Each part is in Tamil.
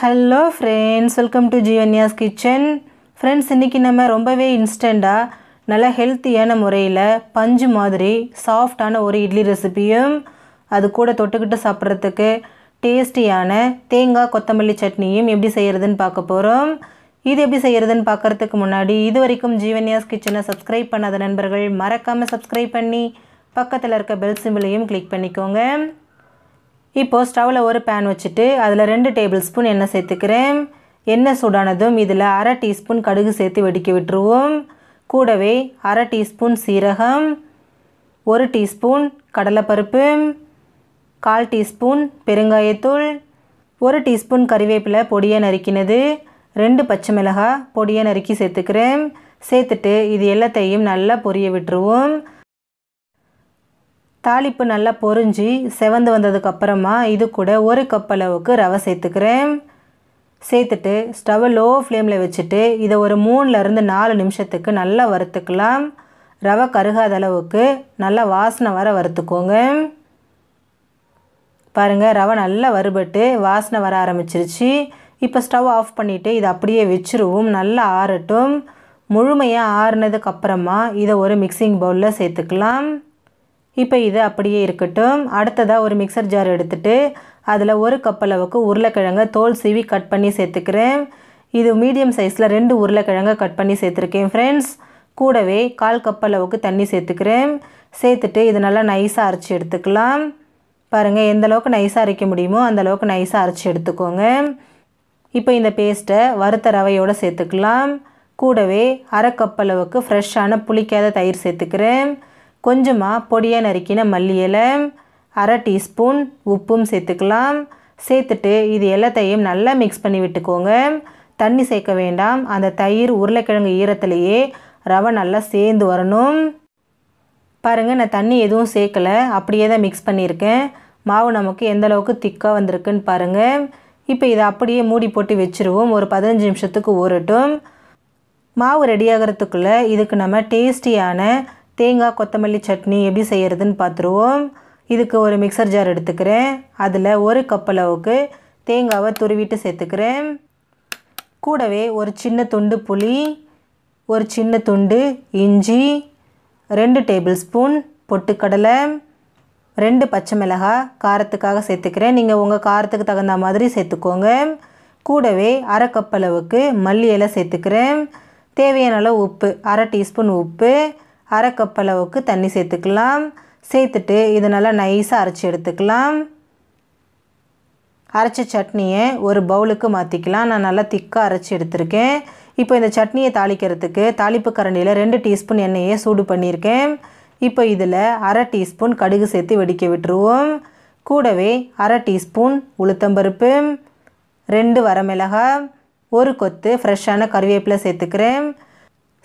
ஹலோ ஃப்ரெண்ட்ஸ் வெல்கம் டு ஜியோன்யாஸ் கிச்சன் ஃப்ரெண்ட்ஸ் இன்றைக்கி நம்ம ரொம்பவே இன்ஸ்டண்ட்டாக நல்ல ஹெல்த்தியான முறையில் பஞ்சு மாதிரி சாஃப்டான ஒரு இட்லி ரெசிபியும் அது கூட தொட்டுக்கிட்டு சாப்பிட்றதுக்கு டேஸ்டியான தேங்காய் கொத்தமல்லி சட்னியும் எப்படி செய்கிறதுன்னு பார்க்க போகிறோம் இது எப்படி செய்கிறதுன்னு பார்க்குறதுக்கு முன்னாடி இது வரைக்கும் ஜீவன்யாஸ் கிச்சனை சப்ஸ்கிரைப் பண்ணாத நண்பர்கள் மறக்காமல் சப்ஸ்கிரைப் பண்ணி பக்கத்தில் இருக்க பெல் சிம்பிளையும் கிளிக் பண்ணிக்கோங்க இப்போது ஸ்டவ்வில் ஒரு பேன் வச்சுட்டு அதில் ரெண்டு டேபிள் ஸ்பூன் எண்ணெய் சேர்த்துக்கிறேன் எண்ணெய் சூடானதும் இதில் அரை டீஸ்பூன் கடுகு சேர்த்து வெடிக்க விட்டுருவோம் கூடவே அரை டீஸ்பூன் சீரகம் ஒரு டீஸ்பூன் கடலைப்பருப்பு கால் டீஸ்பூன் பெருங்காயத்தூள் ஒரு டீஸ்பூன் கறிவேப்பிலை பொடியை நறுக்கினது ரெண்டு பச்சை மிளகாய் பொடியை நறுக்கி சேர்த்துக்கிறேன் சேர்த்துட்டு இது எல்லாத்தையும் நல்லா பொரிய விட்டுருவோம் தாளிப்பு நல்லா பொறிஞ்சி செவந்து வந்ததுக்கப்புறமா இது கூட ஒரு கப் அளவுக்கு ரவை சேர்த்துக்கிறேன் சேர்த்துட்டு ஸ்டவ் லோ ஃப்ளேமில் வச்சுட்டு இதை ஒரு மூணுலேருந்து நாலு நிமிஷத்துக்கு நல்லா வறுத்துக்கலாம் ரவை கருகாத அளவுக்கு நல்லா வாசனை வர வறுத்துக்கோங்க பாருங்கள் ரவை நல்லா வறுபட்டு வாசனை வர ஆரம்பிச்சிருச்சு இப்போ ஸ்டவ் ஆஃப் பண்ணிவிட்டு இதை அப்படியே வச்சுருவோம் நல்லா ஆறட்டும் முழுமையாக ஆறுனதுக்கப்புறமா இதை ஒரு மிக்சிங் பவுலில் சேர்த்துக்கலாம் இப்போ இது அப்படியே இருக்கட்டும் அடுத்ததாக ஒரு மிக்சர் ஜார் எடுத்துகிட்டு அதில் ஒரு கப் அளவுக்கு உருளைக்கிழங்கை தோல் சீவி கட் பண்ணி சேர்த்துக்கிறேன் இது மீடியம் சைஸில் ரெண்டு உருளைக்கிழங்கை கட் பண்ணி சேர்த்துருக்கேன் ஃப்ரெண்ட்ஸ் கூடவே கால் கப் அளவுக்கு தண்ணி சேர்த்துக்கிறேன் சேர்த்துட்டு இது நல்லா நைஸாக அரைச்சி எடுத்துக்கலாம் பாருங்கள் எந்த அளவுக்கு நைஸாக அரைக்க முடியுமோ அந்த அளவுக்கு நைஸாக அரைச்சி எடுத்துக்கோங்க இப்போ இந்த பேஸ்ட்டை வறுத்த ரவையோடு சேர்த்துக்கலாம் கூடவே அரை கப் அளவுக்கு ஃப்ரெஷ்ஷான புளிக்காத தயிர் சேர்த்துக்கிறேன் கொஞ்சமாக பொடியாக நறுக்கின மல்லி இலை அரை டீஸ்பூன் உப்பும் சேர்த்துக்கலாம் சேர்த்துட்டு இது எல்லாத்தையும் நல்லா மிக்ஸ் பண்ணி விட்டுக்கோங்க தண்ணி சேர்க்க வேண்டாம் அந்த தயிர் உருளைக்கிழங்கு ஈரத்துலேயே ரவை நல்லா சேர்ந்து வரணும் பாருங்கள் நான் தண்ணி எதுவும் சேர்க்கலை அப்படியே தான் மிக்ஸ் பண்ணியிருக்கேன் மாவு நமக்கு எந்தளவுக்கு திக்காக வந்திருக்குன்னு பாருங்கள் இப்போ இதை அப்படியே மூடி போட்டு வச்சுருவோம் ஒரு பதினஞ்சு நிமிஷத்துக்கு ஊறட்டும் மாவு ரெடி ஆகிறதுக்குள்ளே இதுக்கு நம்ம டேஸ்டியான தேங்காய் கொத்தமல்லி சட்னி எப்படி செய்கிறதுன்னு பார்த்துருவோம் இதுக்கு ஒரு மிக்சர் ஜார் எடுத்துக்கிறேன் அதில் ஒரு கப் அளவுக்கு தேங்காவை துருவிட்டு சேர்த்துக்கிறேன் கூடவே ஒரு சின்ன துண்டு புளி ஒரு சின்ன துண்டு இஞ்சி ரெண்டு டேபிள் ஸ்பூன் பொட்டுக்கடலை ரெண்டு பச்சை மிளகாய் காரத்துக்காக சேர்த்துக்கிறேன் நீங்கள் உங்கள் காரத்துக்கு தகுந்த மாதிரி சேர்த்துக்கோங்க கூடவே அரை கப் அளவுக்கு மல்லி இலை சேர்த்துக்கிறேன் தேவையான அளவு உப்பு அரை டீஸ்பூன் உப்பு அரை கப் அளவுக்கு தண்ணி சேர்த்துக்கலாம் சேர்த்துட்டு இதை நல்லா நைஸாக அரைச்சி எடுத்துக்கலாம் அரைச்ச சட்னியை ஒரு பவுலுக்கு மாற்றிக்கலாம் நான் நல்லா திக்காக அரைச்சி எடுத்திருக்கேன் இப்போ இந்த சட்னியை தாளிக்கிறதுக்கு தாளிப்பு கரண்டியில் ரெண்டு டீஸ்பூன் எண்ணெயை சூடு பண்ணியிருக்கேன் இப்போ இதில் அரை டீஸ்பூன் கடுகு சேர்த்து வெடிக்க விட்டுருவோம் கூடவே அரை டீஸ்பூன் உளுத்தம்பருப்பு ரெண்டு வரமிளகாய் ஒரு கொத்து ஃப்ரெஷ்ஷான கருவேப்பிலை சேர்த்துக்கிறேன்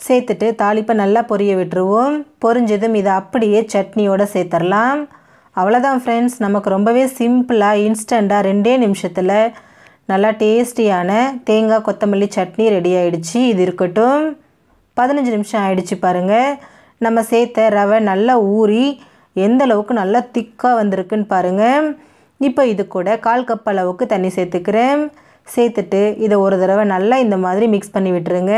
சேர்த்துட்டு தாளிப்பை நல்லா பொரிய விட்டுருவோம் பொரிஞ்சதும் இதை அப்படியே சட்னியோடு சேர்த்துடலாம் அவ்வளோதான் ஃப்ரெண்ட்ஸ் நமக்கு ரொம்பவே சிம்பிளாக இன்ஸ்டண்ட்டாக ரெண்டே நிமிஷத்தில் நல்லா டேஸ்டியான தேங்காய் கொத்தமல்லி சட்னி ரெடி ஆகிடுச்சு இது இருக்கட்டும் பதினஞ்சு நிமிஷம் ஆகிடுச்சு பாருங்கள் நம்ம சேர்த்த ரவை நல்லா ஊறி எந்த அளவுக்கு நல்லா திக்காக வந்திருக்குன்னு பாருங்கள் இப்போ இது கூட கால் கப் அளவுக்கு தண்ணி சேர்த்துக்கிறேன் சேர்த்துட்டு இதை ஒரு தடவை நல்லா இந்த மாதிரி மிக்ஸ் பண்ணி விட்டுருங்க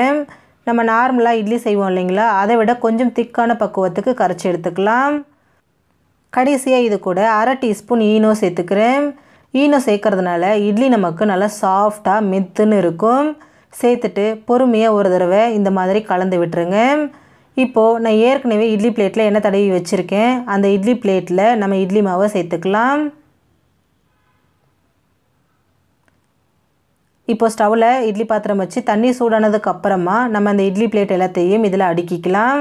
நம்ம நார்மலாக இட்லி செய்வோம் இல்லைங்களா அதை விட கொஞ்சம் திக்கான பக்குவத்துக்கு கரைச்சி எடுத்துக்கலாம் கடைசியாக இது கூட அரை டீஸ்பூன் ஈனோ சேர்த்துக்கிறேன் ஈனோ சேர்க்கறதுனால இட்லி நமக்கு நல்லா சாஃப்டாக மெத்துன்னு இருக்கும் சேர்த்துட்டு பொறுமையாக ஒரு தடவை இந்த மாதிரி கலந்து விட்டுருங்க இப்போது நான் ஏற்கனவே இட்லி பிளேட்டில் என்ன தடவி வச்சுருக்கேன் அந்த இட்லி பிளேட்டில் நம்ம இட்லி மாவை சேர்த்துக்கலாம் இப்போ ஸ்டவ்வில் இட்லி பாத்திரம் வச்சு தண்ணி சூடானதுக்கு அப்புறமா நம்ம அந்த இட்லி பிளேட் எல்லாத்தையும் இதில் அடுக்கிக்கலாம்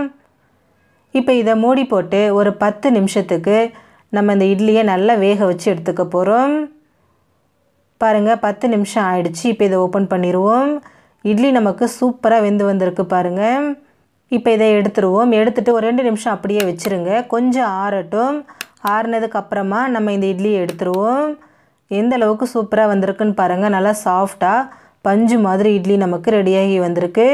இப்போ இதை மூடி போட்டு ஒரு பத்து நிமிஷத்துக்கு நம்ம இந்த இட்லியை நல்லா வேக வச்சு எடுத்துக்க போகிறோம் பாருங்கள் பத்து நிமிஷம் ஆயிடுச்சு இப்போ இதை ஓப்பன் பண்ணிடுவோம் இட்லி நமக்கு சூப்பராக வெந்து வந்திருக்கு பாருங்கள் இப்போ இதை எடுத்துருவோம் எடுத்துகிட்டு ஒரு ரெண்டு நிமிஷம் அப்படியே வச்சுருங்க கொஞ்சம் ஆறட்டும் ஆறுனதுக்கப்புறமா நம்ம இந்த இட்லியை எடுத்துருவோம் எந்த அளவுக்கு சூப்பராக வந்திருக்குன்னு பாருங்கள் நல்லா சாஃப்டாக பஞ்சு மாதிரி இட்லி நமக்கு ரெடியாகி வந்திருக்கு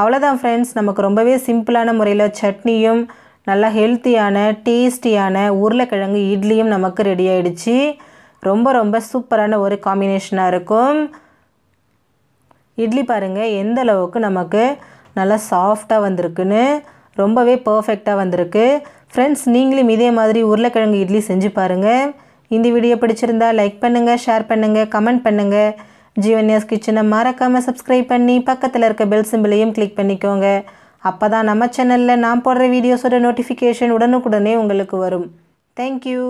அவ்வளோதான் ஃப்ரெண்ட்ஸ் நமக்கு ரொம்பவே சிம்பிளான முறையில் சட்னியும் நல்லா ஹெல்த்தியான டேஸ்டியான உருளைக்கிழங்கு இட்லியும் நமக்கு ரெடி ஆகிடுச்சு ரொம்ப ரொம்ப சூப்பரான ஒரு காம்பினேஷனாக இருக்கும் இட்லி பாருங்கள் எந்த அளவுக்கு நமக்கு நல்லா சாஃப்டாக வந்திருக்குன்னு ரொம்பவே பர்ஃபெக்டாக வந்திருக்கு ஃப்ரெண்ட்ஸ் நீங்களும் இதே மாதிரி உருளைக்கிழங்கு இட்லி செஞ்சு பாருங்கள் இந்த வீடியோ பிடிச்சிருந்தா லைக் பண்ணுங்கள் ஷேர் பண்ணுங்கள் கமெண்ட் பண்ணுங்கள் ஜீவன்யாஸ் கிச்சனை மறக்காமல் சப்ஸ்கிரைப் பண்ணி பக்கத்தில் இருக்க பெல் சிம்பிளையும் கிளிக் பண்ணிக்கோங்க அப்போ தான் நம்ம சேனலில் நான் போடுற வீடியோஸோட நோட்டிஃபிகேஷன் உடனுக்குடனே உங்களுக்கு வரும் தேங்க்யூ